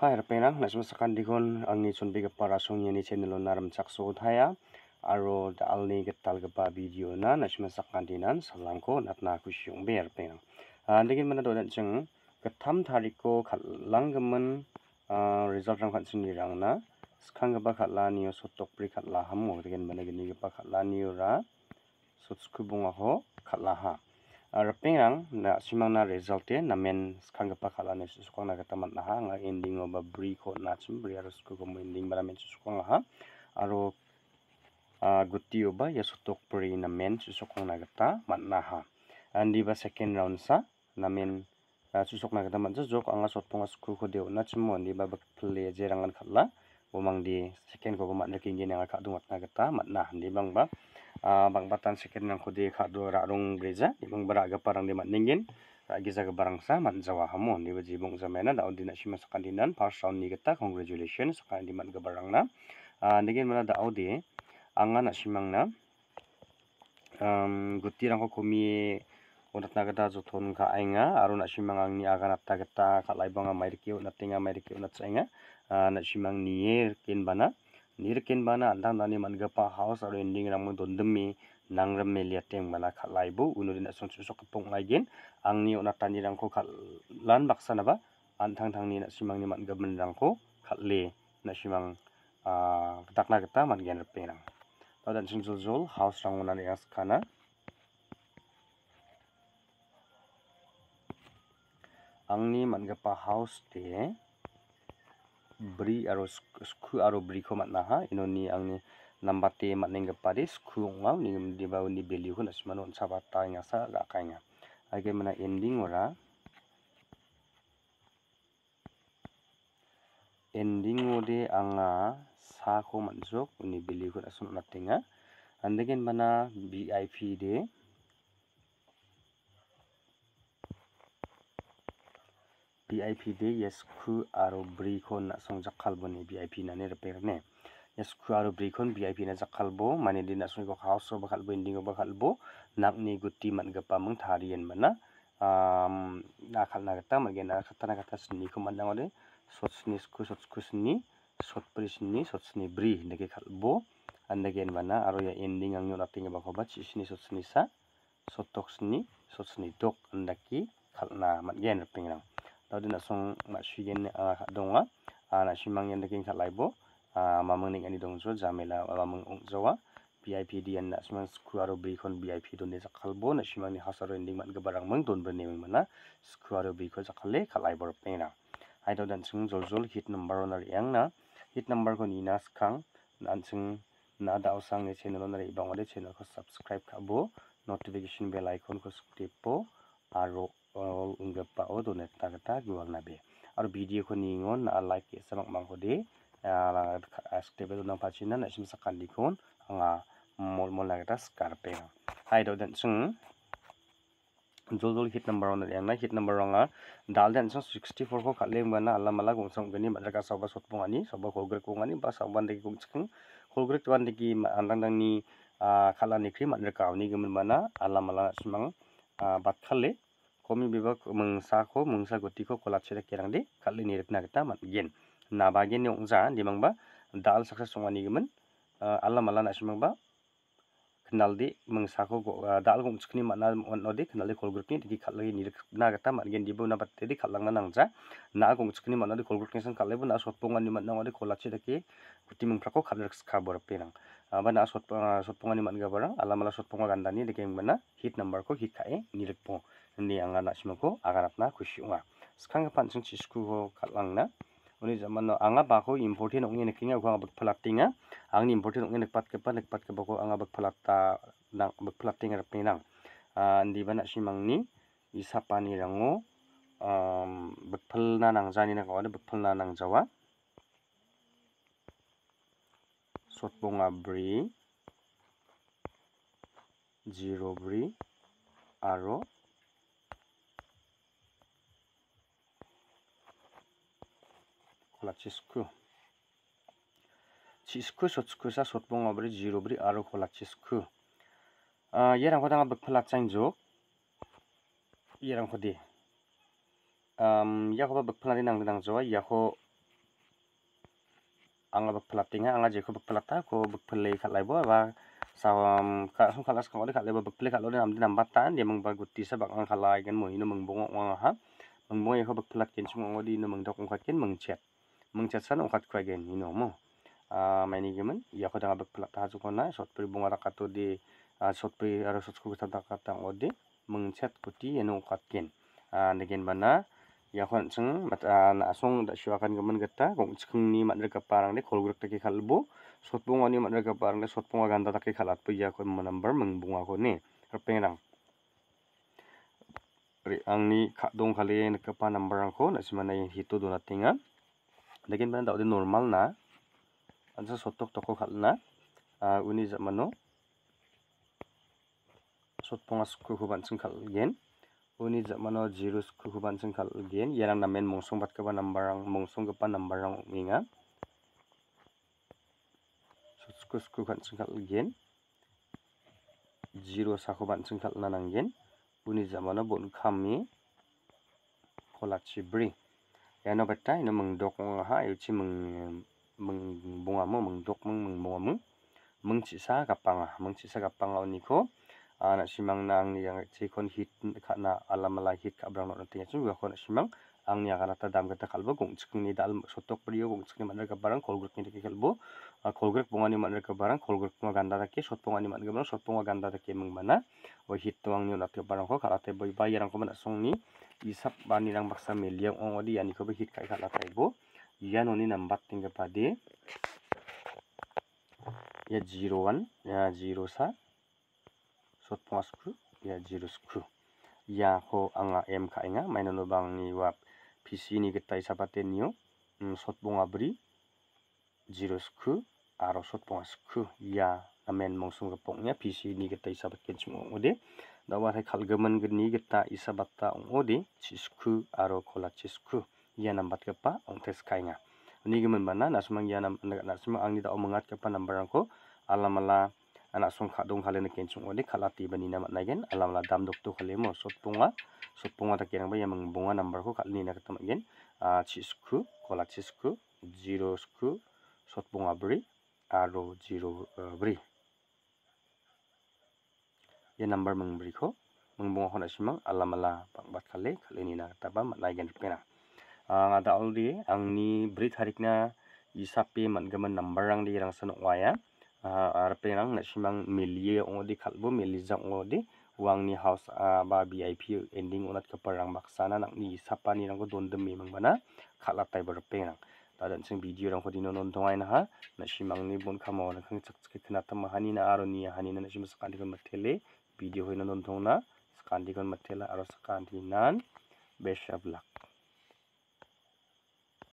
hai rpena lasma sakan dikon angni chunbi gapa rasong yani channel naram chakso thaya aro dalni getal gapa video na lasma sakan dinan salangko natna kusyong be rpena andegin ah, mana dodan cheng ketam tariko khalanggemen ah, result rang khatsung dirang na skang gapa khalani sotok pri khatlaham ngodegen mana geni gapa khalani ra sotsku bunga ho khatlaha pengrang na simang na result te namen skang pa khala ne susukong na ka mat na ha nga ending ba bri ko ya na chum bri aro sku ko ending ba namen su naha, ha aro gutio ba ya sutok pri namen susukong na ka mat na ha andi ba second round sa namen su sok na ka mat ju jok anga sot ponga sku ko deu na mo andi ba bak play jerangan khala bomang di second ko ko mat na king ge na ka dumat na ka mat na andi bang ba Ah, bangpatan sikit ng kudi kado rarung gereja ibung beraga parang di ningin giza ke barangsa man zawa hamon di bajibong zamena daun na shima sakan dinan parsaun ni geta congratulations sakan di gebarang ke ningin mana dau di anga na um, guti rangko kumi unat nagata joton ka ainga aru na shimang ang ni aga natta geta ka laibanga mairki unat tinga mairki unat sainga ah, er na shimang niye kin bana nirkin bana andang dani manggapa house aro endingrangmo dondimi nangrame liateng bana khalaibo unurin asongchusok kepong laigin angni onatanirangko khalan baksanaba antang-tangni nasimangni manggamenrangko khalle nasimang ketakna ah, geta mangian repengrang tadan singsuljol house rangunan yang kana angni manggapa house de bri aro sku aro bri ko matna ha ino ni ang ni nambate matning ga pare sku ngam ni di ba ni beli ko nasman on sa bata nga sa ga kainga age mana ending ora ending ode anga sa ko manjok ni beli ko nasman natinga andegen mana bip de BIP de yesku aro brikon na song bo ni BIP na ne reperne yesku aro brikon BIP na jakkalbo mane di nak song ko so bakal kalbo indingo bakal kalbo nak ni guti man gapa mung tharien mana um khal na gata mage na khata na kata sni ko man dangole sot sni sku sot sku sni sot pri sni sot sni bri ndake kalbo gen mana aro ya ending ang tinga atinga ba chi sni sot sni sa sotok sni sot sni dok khal kalna man gen pingrang tau dina song ah, ah, ah, ma shugen donga na shimang yan dekin khat laibo ma mang ning ani dong so jamela ma mang ong zawa BIP yan na shimang square bri kon BIP don ne sakhalbo na shimang ni hasaro ending man ge barang mang don bne mang mana square bri ko ka khat laibor pena ai tau dan sung zol zol hit number onar yang na hit number ko ni nas khang an sung na dau sang ne channel onar bang ode channel ko subscribe bo notification bell icon ko click po aro unga pa o do net ta ta gi wal na be ar video ko ni ngon na like ke samak mang ko de ask te be do na pa chin na sim sakan di kon anga mol mol la ta skar pe hai do den chung jol jol hit number on yang na hit number ronga dal den sang 64 ko khale ma na alla mala gongsam gani ma ka soba sot pung ani soba ko grek pung ani ba saban de ko chung ko grek wan de ki andang dang ni khala ni kri ma ka ni gem mana alla mala simang bat khale komi bibak mengsako mengsa gotiko kolap sere kerang de kali nirek kita man gen na bagen ne ungza dimang ba dal saksa songani gemen alam ala nasimang ba nalde mung sa ko uh, dal gum chkni ma na on no de nalde khol grup ni de khal lagi nir na ga ta ma gen dibo na pat te de khal lang na nang ja na gum chkni ma na de khol grup ni san kal le bu na sot pong an kuti mung pra ko khal rak uh, ba na sot uh, sot pong ala mala sot pong gan da ni hit number hit kae ni anga khushi oni no anga bako important ongi nikinga ko anga bakpalaktinga ke important ongi nikpatkepa ke ko anga bakpalakta nang bakpalaktinga rapinang ah, ndi bana simangni isapani rango um, bak pal na nang jawa sot sotbonga bri zero bri aro होला चिस्कु चिस्कु सोचकु सा सोटबों अबरी जीरो बरी आरो होला चिस्कु ये रंग होता है बकफला चाइन जो ये रंग होती या को बकफला दिन अंग दंग जो या को angla bekpelat tinga angla jeko bekpelat ta ko bekpele khat laibo ba sawam ka sum khalas ko de khat laibo bekpele khat lo de am din ambat tan de meng ba gutti sa bang ang khalai gen mo ino meng bongo wang ha meng mo ye ko bekpelat ken di no meng dok ngkhat ken mengcetsan ukat kwagen ino mo ah, maini gimen ya danga bek pelak tahazu kona sot pri bunga rakato di ah, sot pri aro eh, sot kuku tata kata ngode mengcet kuti yeno ukat gen ah, negen bana yako nceng mat na asong da shuakan gemen geta kong cikeng ni mat reka parang de kol grek taki kalbo sot bunga ni mat reka parang de sot bunga ganta taki kalat pu yako menambar mengbunga kone rpengrang angni kak dong kali yang kepa number ko nasi mana yang hitu donatingan lagi mana tau di normal na, anso sotok toko kal na, ini uni zamanu, sot pongas kuhuban sing kal gen, uni zamanu jirus kuhuban sing kal gen, yarang namen mongsong bat kaba nambarang, mongsong kaba nambarang minga, sot kus kuhuban sing kal gen, jirus akuban sing kal na nang ini uni zamanu bukan kami, kolak cibri no batta ino mengdok ha yuchi meng mengbunga mo mengdok meng mengbunga mo mengcisa kapanga mengcisa kapanga oniko anak simang na angni yang cikon hit alam alamala hit ka brang not tinya juga kon simang ang akan ata dam kata kalbo kung cikung ni dal sotok priyo gong cikung mandar ka barang kol grek ni kalbo kol grek bongani mandar ka barang kol grek ma ganda take shot bongani mandar ka barang shot bongani ganda taki meng mana wa hit tuang ni not ka barang ko kalate boy bayarang ko mana song ni isap nang baksa meliang ong oli kobe hit kai kala noni nang nambat tingga pade ya one ya sa sot ponga asku ya zero sku. ya ho anga m nga mainan mainono bang ni wap pc ni getai sapate niyo sot ponga abri zero sku. aro sot ponga asku ya amen mongsung gepongnya pc ni getai sapate kencung ong ode dawarhe gini geta isa ong odi chisku aro kola chisku ia tes ong·te skaenga. Unigimin bana nasimang ia nasimang mengat kepa mengatgipa nambarangko alamala anak song kha dong halena ken song ode kalati bani na nagen alamala dam dok tu mo sot punga sot punga tak yang bayang bunga nambar ko kalini na temak gen chisku kola chisku zero sku sot punga beri aro zero eh, beri ye number mengberi ko mengbunga kona simang alam ala pangbat kali kali ni na taba mat lai gendri pena ang ah, ada aldi ang ni beri tarik na isapi mat gaman number ang di rang sanok waya arpe ah, nang na simang milie ong odi kalbu milie odi uang ni house ba bip ending unat ke perang baksana nang ni isapa ni rang ko don demi mengbana kala tai berpe nang Tadan sing video rang kodi nonon tongai na ha, na shimang ni bon kamo na kang tsak tsak kena tama hani na aron ni hani ya na na shimang sakan di kama tele, video hoinan don thongna skandigon mathela aro skandinan beshablak